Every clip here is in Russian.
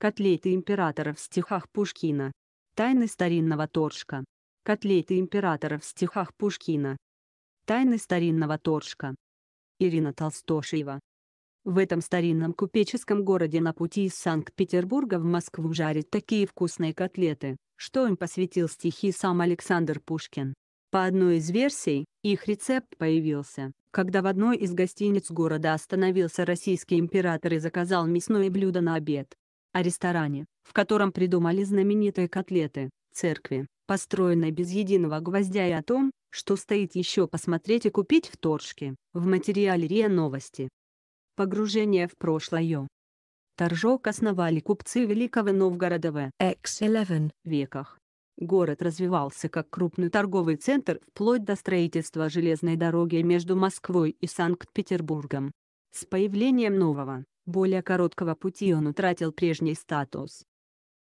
Котлеты императора в стихах Пушкина. Тайны старинного торжка. Котлеты императора в стихах Пушкина. Тайны старинного торжка. Ирина Толстошеева. В этом старинном купеческом городе на пути из Санкт-Петербурга в Москву жарят такие вкусные котлеты, что им посвятил стихи сам Александр Пушкин. По одной из версий, их рецепт появился, когда в одной из гостиниц города остановился российский император и заказал мясное блюдо на обед о ресторане, в котором придумали знаменитые котлеты, церкви, построенной без единого гвоздя и о том, что стоит еще посмотреть и купить в Торжке, в материале РИА Новости. Погружение в прошлое. Торжок основали купцы Великого Новгорода в X11 веках. Город развивался как крупный торговый центр вплоть до строительства железной дороги между Москвой и Санкт-Петербургом. С появлением нового, более короткого пути он утратил прежний статус.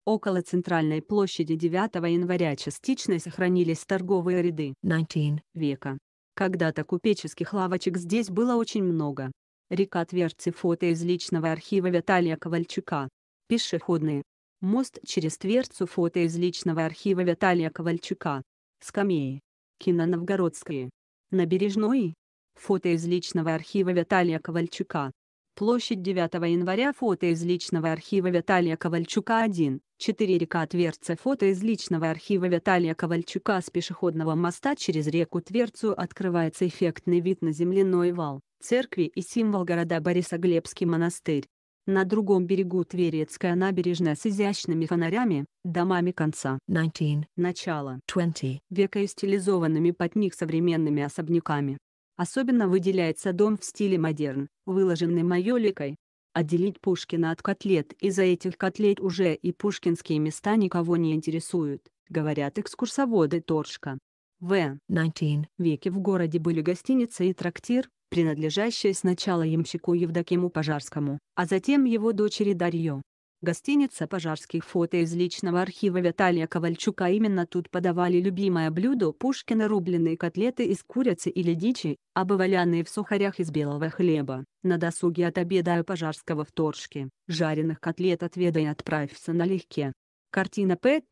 Около центральной площади 9 января частично сохранились торговые ряды 19 века. Когда-то купеческих лавочек здесь было очень много. Река Тверцы фото из личного архива Виталия Ковальчука. Пешеходные. Мост через Тверцу фото из личного архива Виталия Ковальчука. Скамеи. Кино Новгородские. Набережной. Фото из личного архива Виталия Ковальчука. Площадь 9 января фото из личного архива Виталия Ковальчука 1. 4 река Тверца фото из личного архива Виталия Ковальчука с пешеходного моста через реку Тверцу открывается эффектный вид на земляной вал, церкви и символ города Борисоглебский монастырь. На другом берегу Тверецкая набережная с изящными фонарями, домами конца 19, начала 20 века и стилизованными под них современными особняками. Особенно выделяется дом в стиле модерн, выложенный майоликой. Отделить Пушкина от котлет из-за этих котлет уже и пушкинские места никого не интересуют, говорят экскурсоводы Торшка. В 19 веке в городе были гостиница и трактир, принадлежащие сначала ямщику Евдокиму Пожарскому, а затем его дочери Дарье. Гостиница «Пожарский» фото из личного архива Виталия Ковальчука именно тут подавали любимое блюдо Пушкина рубленые котлеты из курицы или дичи, обваляные в сухарях из белого хлеба. На досуге от обеда у Пожарского в торжке, жареных котлет отведай и отправься налегке. Картина П.П.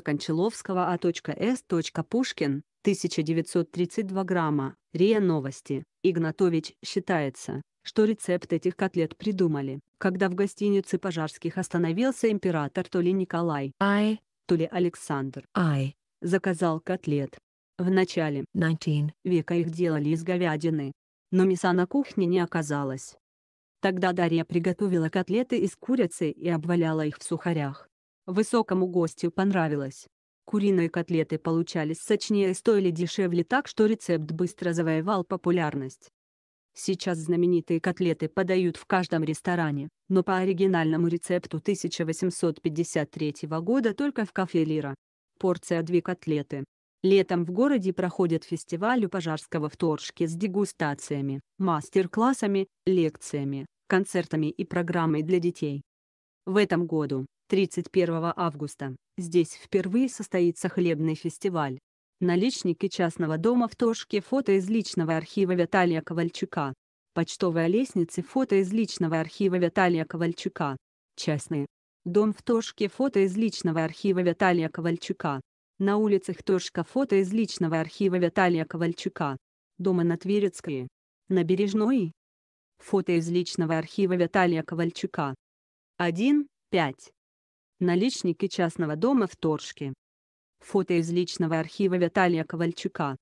Кончаловского А.С. Пушкин, 1932 грамма. РИА Новости. Игнатович считается, что рецепт этих котлет придумали, когда в гостинице пожарских остановился император то ли Николай, I, то ли Александр, I, заказал котлет. В начале 19. века их делали из говядины, но мяса на кухне не оказалось. Тогда Дарья приготовила котлеты из курицы и обваляла их в сухарях. Высокому гостю понравилось, Куриные котлеты получались сочнее и стоили дешевле так, что рецепт быстро завоевал популярность. Сейчас знаменитые котлеты подают в каждом ресторане, но по оригинальному рецепту 1853 года только в кафе «Лира». Порция две котлеты. Летом в городе проходит фестиваль у пожарского в Торжке с дегустациями, мастер-классами, лекциями, концертами и программой для детей. В этом году 31 августа здесь впервые состоится хлебный фестиваль. Наличники частного дома в Тошке фото из личного архива Виталия Ковальчука. Почтовая лестница фото из личного архива Виталия Ковальчука. Частные. Дом в Тошке фото из личного архива Виталия Ковальчука. На улицах Тошка фото из личного архива Виталия Ковальчука. Дома на Тверецкой. На Бережной. Фото из личного архива Виталия Ковальчука. 1, 5 наличники частного дома в Торжке. Фото из личного архива Виталия Ковальчука.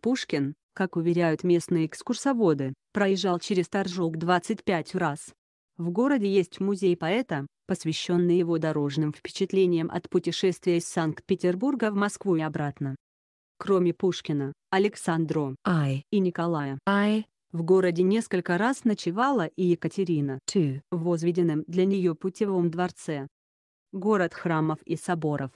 Пушкин, как уверяют местные экскурсоводы, проезжал через Торжок 25 раз. В городе есть музей поэта, посвященный его дорожным впечатлениям от путешествия из Санкт-Петербурга в Москву и обратно. Кроме Пушкина, Александро I. и Николая I. В городе несколько раз ночевала и Екатерина II в возведенном для нее путевом дворце город храмов и соборов.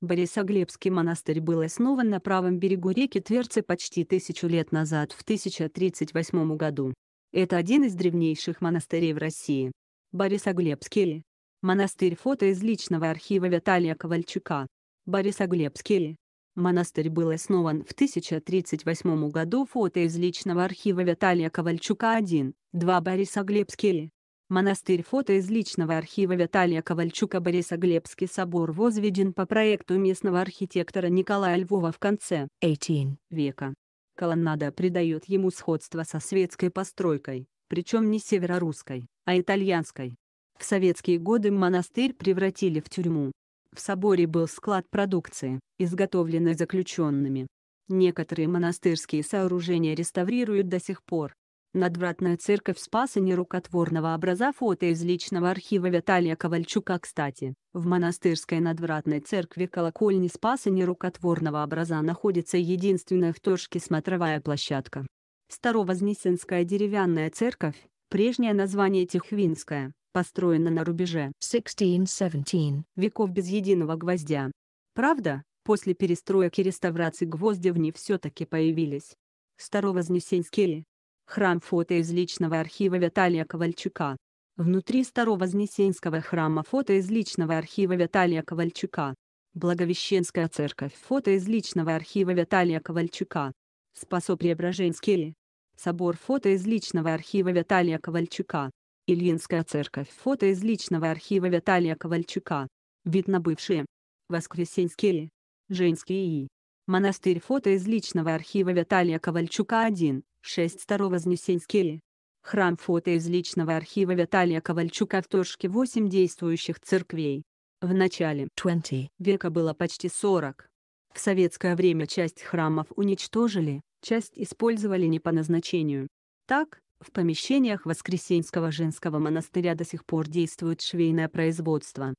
Борисоглебский монастырь был основан на правом берегу реки Тверцы почти тысячу лет назад, в 1038 году. Это один из древнейших монастырей в России. Борисоглебский. Монастырь фото из личного архива Виталия Ковальчука. Борисоглебский. Монастырь был основан в 1038 году фото из личного архива Виталия Ковальчука 1, 2 Борисоглебский. Монастырь фото из личного архива Виталия Ковальчука Борисоглебский собор возведен по проекту местного архитектора Николая Львова в конце 18 века. Колоннада придает ему сходство со светской постройкой, причем не северорусской, а итальянской. В советские годы монастырь превратили в тюрьму. В соборе был склад продукции, изготовленной заключенными. Некоторые монастырские сооружения реставрируют до сих пор. Надвратная церковь спаса нерукотворного образа фото из личного архива Виталия Ковальчука. Кстати, в монастырской надвратной церкви колокольни спаса нерукотворного образа находится единственная в точке смотровая площадка. Старовознесенская деревянная церковь, прежнее название Тихвинская, построена на рубеже 16-17 веков без единого гвоздя. Правда, после перестроек и реставрации гвозди в ней все-таки появились. Старовознесенские, Храм фото из личного архива Виталия Ковальчука. Внутри Старого Вознесенского храма фото из личного архива Виталия Ковальчука. Благовещенская церковь фото из личного архива Виталия Ковальчука. Спасо-Преображенский. Собор фото из личного архива Виталия Ковальчука. Ильинская церковь фото из личного архива Виталия Ковальчука. Вид на бывшие. Воскресенский. Женский и. Монастырь фото из личного архива Виталия Ковальчука 1. 6-2 Вознесенский. Храм фото из личного архива Виталия Ковальчука в точке 8 действующих церквей. В начале 20 века было почти 40. В советское время часть храмов уничтожили, часть использовали не по назначению. Так, в помещениях Воскресенского женского монастыря до сих пор действует швейное производство.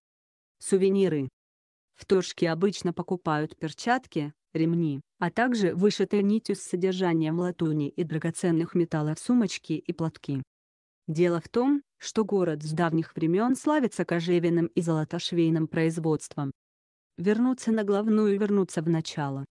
Сувениры. В Торжке обычно покупают перчатки, ремни, а также вышитая нитью с содержанием латуни и драгоценных металлов сумочки и платки. Дело в том, что город с давних времен славится кожевенным и золотошвейным производством. Вернуться на главную и вернуться в начало.